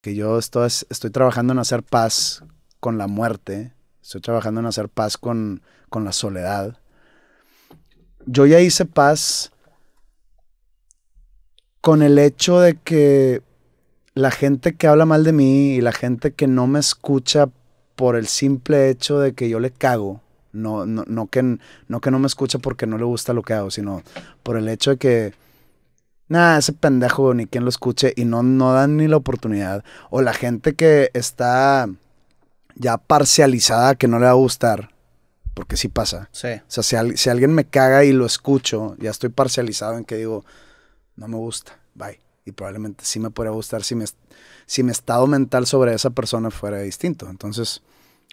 que yo estoy, estoy trabajando en hacer paz con la muerte, estoy trabajando en hacer paz con, con la soledad. Yo ya hice paz con el hecho de que la gente que habla mal de mí y la gente que no me escucha por el simple hecho de que yo le cago, no, no, no, que, no que no me escucha porque no le gusta lo que hago, sino por el hecho de que Nada, ese pendejo ni quien lo escuche y no, no dan ni la oportunidad. O la gente que está ya parcializada que no le va a gustar. Porque sí pasa. O sea, si, alguien me caga y lo escucho, ya estoy parcializado en que digo, no me gusta, bye. Y probablemente sí me podría gustar si, me, si mi estado mental sobre esa persona fuera distinto. Entonces,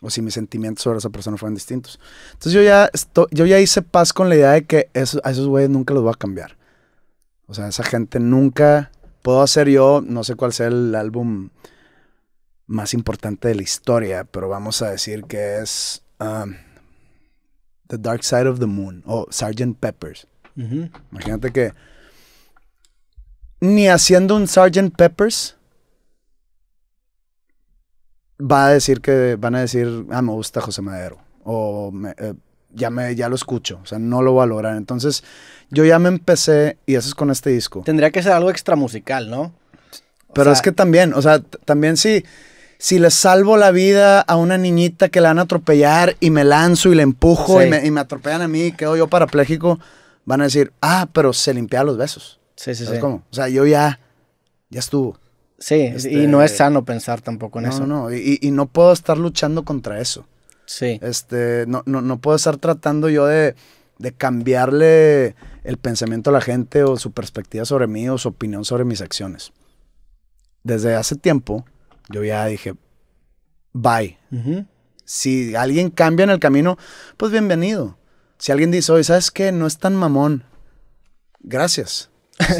o si mis sentimientos sobre esa persona fueran distintos. Entonces yo ya, estoy, yo ya hice paz con la idea de que eso, a esos güeyes nunca los voy a cambiar. O sea, esa gente nunca. Puedo hacer yo, no sé cuál sea el álbum más importante de la historia, pero vamos a decir que es um, The Dark Side of the Moon o Sgt. Peppers. Imagínate que ni haciendo un Sgt. Peppers va a decir que van a decir, ah, me gusta José Madero o me, eh, ya, me, ya lo escucho, o sea, no lo voy a lograr. Entonces, yo ya me empecé, y eso es con este disco. Tendría que ser algo extra musical, ¿no? Pero es que también, o sea, también sí si le salvo la vida a una niñita que la van a atropellar y me lanzo y le empujo y, me, y, atropellan a mí y quedo yo parapléjico, van a decir, ah, pero se limpia los besos. Sí, sí, sí. O sea, yo ya, ya estuvo. Sí, y no este, es sano pensar tampoco en eso. No, no, y no puedo estar luchando contra eso. Sí. Este, no, no, no puedo estar tratando yo de, cambiarle el pensamiento a la gente o su perspectiva sobre mí o su opinión sobre mis acciones. Desde hace tiempo yo ya dije, bye. Si alguien cambia en el camino, pues bienvenido. Si alguien dice, oye, ¿sabes qué? No es tan mamón. Gracias.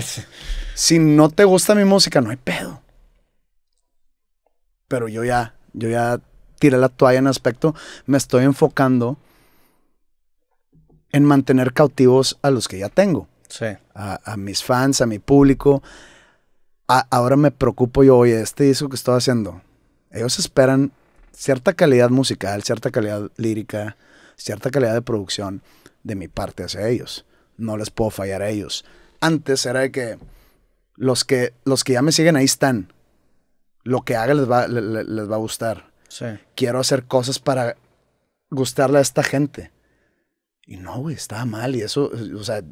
si no te gusta mi música, no hay pedo. Pero yo ya, yo ya tiré la toalla en aspecto, me estoy enfocando en mantener cautivos a los que ya tengo. Sí. A, mis fans, a mi público. ahora me preocupo yo, oye, este disco que estoy haciendo, ellos esperan cierta calidad musical, cierta calidad lírica, cierta calidad de producción de mi parte hacia ellos. No les puedo fallar a ellos. Antes era de que los que, los que ya me siguen ahí están. Lo que haga les va, les va a gustar. Quiero hacer cosas para gustarle a esta gente. Y no, güey, estaba mal. Y eso, o sea, te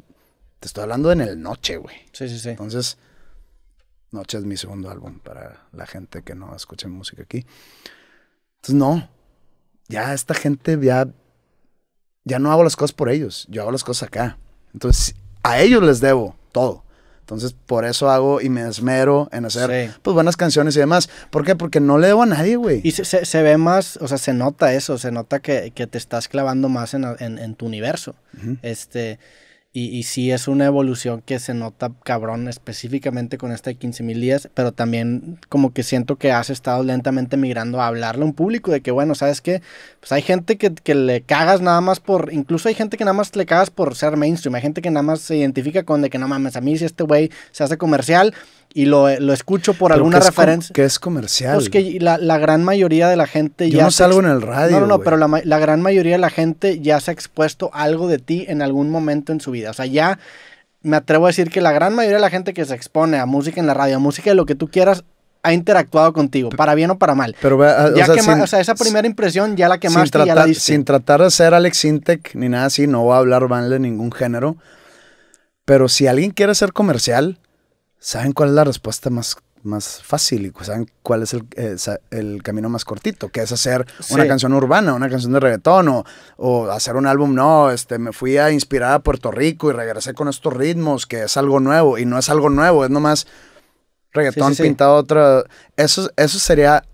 estoy hablando en el noche, güey. Sí, sí, sí. Entonces, Noche es mi segundo álbum para la gente que no escucha música aquí. Entonces, no. Ya esta gente, ya, ya no hago las cosas por ellos. Yo hago las cosas acá. Entonces, a ellos les debo todo. Entonces, por eso hago y me esmero en hacer pues buenas canciones y demás. ¿Por qué? Porque no le debo a nadie, güey. Y se, se, ve más, o sea, se nota eso, se nota que, te estás clavando más en, tu universo. Este. Y, y, sí es una evolución que se nota cabrón específicamente con esta de 15 mil días, pero también como que siento que has estado lentamente migrando a hablarle a un público de que, bueno, ¿sabes que Pues hay gente que, le cagas nada más por, incluso hay gente que nada más le cagas por ser mainstream, hay gente que nada más se identifica con de que no mames, a mí si este güey se hace comercial y lo, escucho por alguna referencia. que es comercial? Pues que la, gran mayoría de la gente Yo ya... no salgo en el radio. No, no, pero la, la gran mayoría de la gente ya se ha expuesto algo de ti en algún momento en su vida. O sea, ya me atrevo a decir que la gran mayoría de la gente que se expone a música en la radio, a música de lo que tú quieras, ha interactuado contigo, para bien o para mal. Pero, o, sea, o esa primera impresión ya la que más. tratar, la Sin tratar de ser Alex Sintec ni nada así, no va a hablar mal de ningún género. Pero si alguien quiere ser comercial, ¿saben cuál es la respuesta más más fácil y pues, saben cuál es eh, el, camino más cortito, que es hacer una canción urbana, una canción de reggaetón o, o, hacer un álbum. No, este, me fui a inspirar a Puerto Rico y regresé con estos ritmos, que es algo nuevo y no es algo nuevo, es nomás reggaetón pintado otra. Eso, eso sería,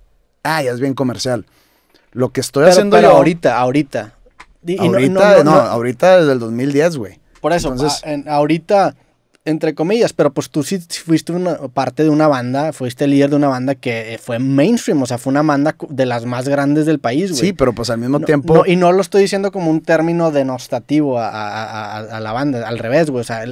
ah, es bien comercial. Lo que estoy haciendo pero ahorita, ahorita. ahorita, no, ahorita desde el 2010, güey. Por eso, Entonces, ah, ahorita entre comillas, pero pues tú sí fuiste una, parte de una banda, fuiste líder de una banda que eh, fue mainstream, o sea, fue una banda de las más grandes del país, güey. Sí, pero pues al mismo tiempo... y no lo estoy diciendo como un término denostativo a, a, la banda, al revés, güey, o sea,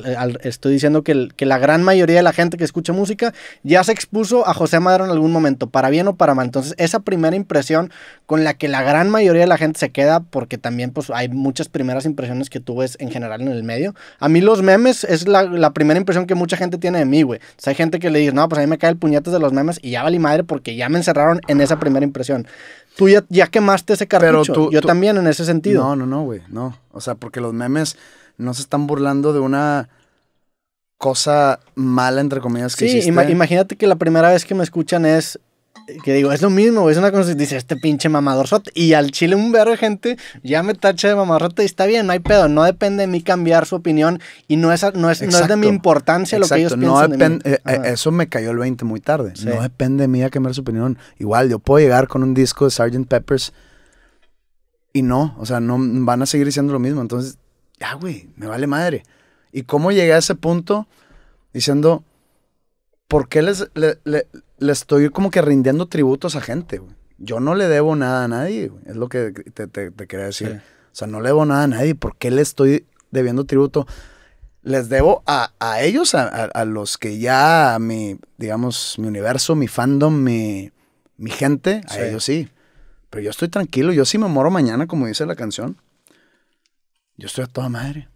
estoy diciendo que, que, la gran mayoría de la gente que escucha música ya se expuso a José Madero en algún momento, para bien o para mal. Entonces, esa primera impresión con la que la gran mayoría de la gente se queda, porque también pues hay muchas primeras impresiones que tú ves en general en el medio. A mí los memes es la, la primera impresión que mucha gente tiene de mí, güey. O sea, hay gente que le dice, no, pues a mí me cae el puñetas de los memes y ya valí madre porque ya me encerraron en esa primera impresión. Tú ya, quemaste ese cartucho. Yo también en ese sentido. No, no, no, güey. No. O sea, porque los memes no se están burlando de una cosa mala, entre comillas, que hiciste. imagínate que la primera vez que me escuchan es que digo, es lo mismo, es una cosa dice este pinche mamadorzote. Y al chile un verbo gente ya me tacha de mamadorzote y está bien, no hay pedo, no depende de mí cambiar su opinión y no es, no de mi importancia lo que ellos piensan. Eh, eh, eso me cayó el 20 muy tarde. No depende de mí a cambiar su opinión. Igual, yo puedo llegar con un disco de Sgt. Peppers y no, o sea, no van a seguir diciendo lo mismo. Entonces, ya, güey, me vale madre. ¿Y cómo llegué a ese punto diciendo, ¿por qué les, le, estoy como que rindiendo tributos a gente, Yo no le debo nada a nadie, Es lo que te, te, quería decir. O sea, no le debo nada a nadie. ¿Por qué le estoy debiendo tributo? Les debo a, ellos, a, los que ya, a mi, digamos, mi universo, mi fandom, mi, mi gente, a ellos sí. Pero yo estoy tranquilo. Yo sí me muero mañana, como dice la canción. Yo estoy a toda madre.